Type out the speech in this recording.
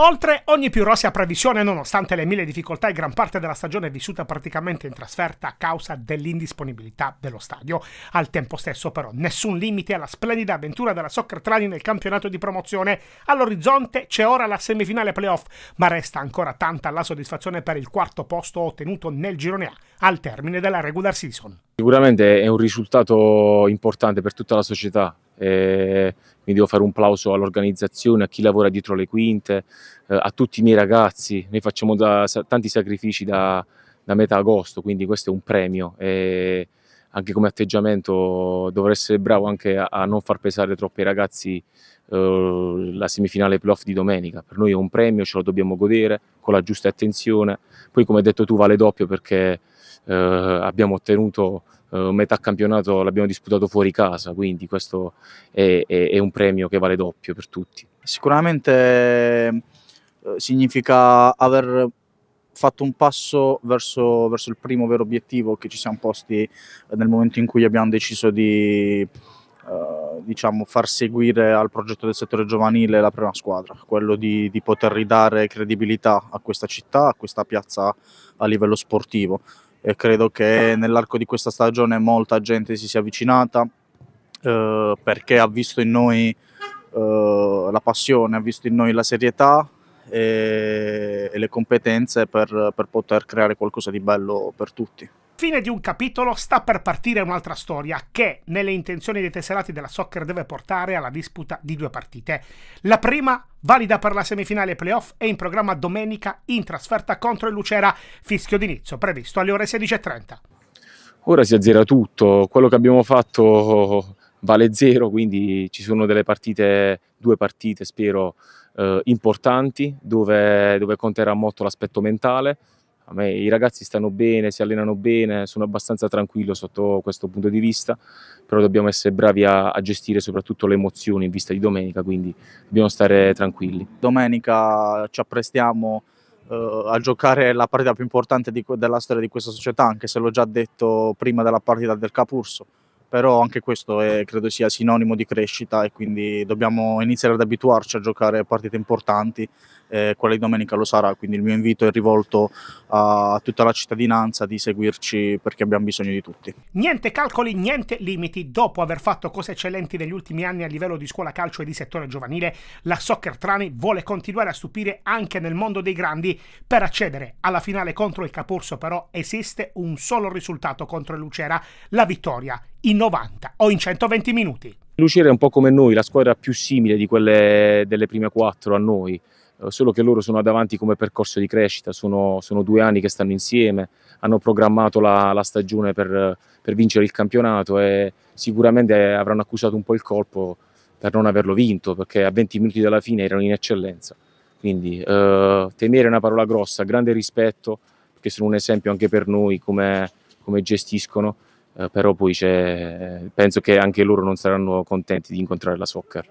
Oltre, ogni più rosea previsione, nonostante le mille difficoltà e gran parte della stagione vissuta praticamente in trasferta a causa dell'indisponibilità dello stadio. Al tempo stesso, però, nessun limite alla splendida avventura della Soccer Trani nel campionato di promozione. All'orizzonte c'è ora la semifinale playoff, ma resta ancora tanta la soddisfazione per il quarto posto ottenuto nel girone A al termine della regular season. Sicuramente è un risultato importante per tutta la società, mi eh, devo fare un plauso all'organizzazione, a chi lavora dietro le quinte, eh, a tutti i miei ragazzi, noi facciamo da, tanti sacrifici da, da metà agosto, quindi questo è un premio. Eh, anche come atteggiamento dovrà essere bravo anche a, a non far pesare troppo ai ragazzi eh, la semifinale playoff di domenica. Per noi è un premio, ce lo dobbiamo godere con la giusta attenzione. Poi come hai detto tu vale doppio perché eh, abbiamo ottenuto eh, metà campionato, l'abbiamo disputato fuori casa, quindi questo è, è, è un premio che vale doppio per tutti. Sicuramente eh, significa aver fatto un passo verso, verso il primo vero obiettivo che ci siamo posti eh, nel momento in cui abbiamo deciso di Uh, diciamo, far seguire al progetto del settore giovanile la prima squadra, quello di, di, poter ridare credibilità a questa città, a questa piazza a livello sportivo. E credo che nell'arco di questa stagione molta gente si sia avvicinata uh, perché ha visto in noi uh, la passione, ha visto in noi la serietà, e, e le competenze per, per poter creare qualcosa di bello per tutti. Fine di un capitolo sta per partire un'altra storia che, nelle intenzioni dei tesserati della soccer, deve portare alla disputa di due partite. La prima, valida per la semifinale playoff, è in programma domenica in trasferta contro il Lucera, fischio d'inizio previsto alle ore 16.30. Ora si azzera tutto, quello che abbiamo fatto vale zero, quindi ci sono delle partite, due partite spero, eh, importanti dove, dove conterà molto l'aspetto mentale. A me i ragazzi stanno bene, si allenano bene, sono abbastanza tranquillo sotto questo punto di vista, però dobbiamo essere bravi a, a gestire soprattutto le emozioni in vista di domenica, quindi dobbiamo stare tranquilli. Domenica ci apprestiamo Uh, a giocare la partita più importante di, della storia di questa società, anche se l'ho già detto prima della partita del Capurso però anche questo è, credo sia sinonimo di crescita e quindi dobbiamo iniziare ad abituarci a giocare partite importanti, eh, quella di domenica lo sarà, quindi il mio invito è rivolto a tutta la cittadinanza di seguirci perché abbiamo bisogno di tutti. Niente calcoli, niente limiti, dopo aver fatto cose eccellenti negli ultimi anni a livello di scuola calcio e di settore giovanile, la Soccer Trani vuole continuare a stupire anche nel mondo dei grandi, per accedere alla finale contro il Capurso, però esiste un solo risultato contro il Lucera, la vittoria in 90 o in 120 minuti. Lucera è un po' come noi, la squadra più simile di quelle delle prime quattro a noi, eh, solo che loro sono davanti come percorso di crescita, sono, sono due anni che stanno insieme, hanno programmato la, la stagione per, per, vincere il campionato e sicuramente avranno accusato un po' il colpo per non averlo vinto, perché a 20 minuti dalla fine erano in eccellenza. Quindi eh, temere è una parola grossa, grande rispetto, perché sono un esempio anche per noi come, come gestiscono eh, però poi c'è, penso che anche loro non saranno contenti di incontrare la soccer.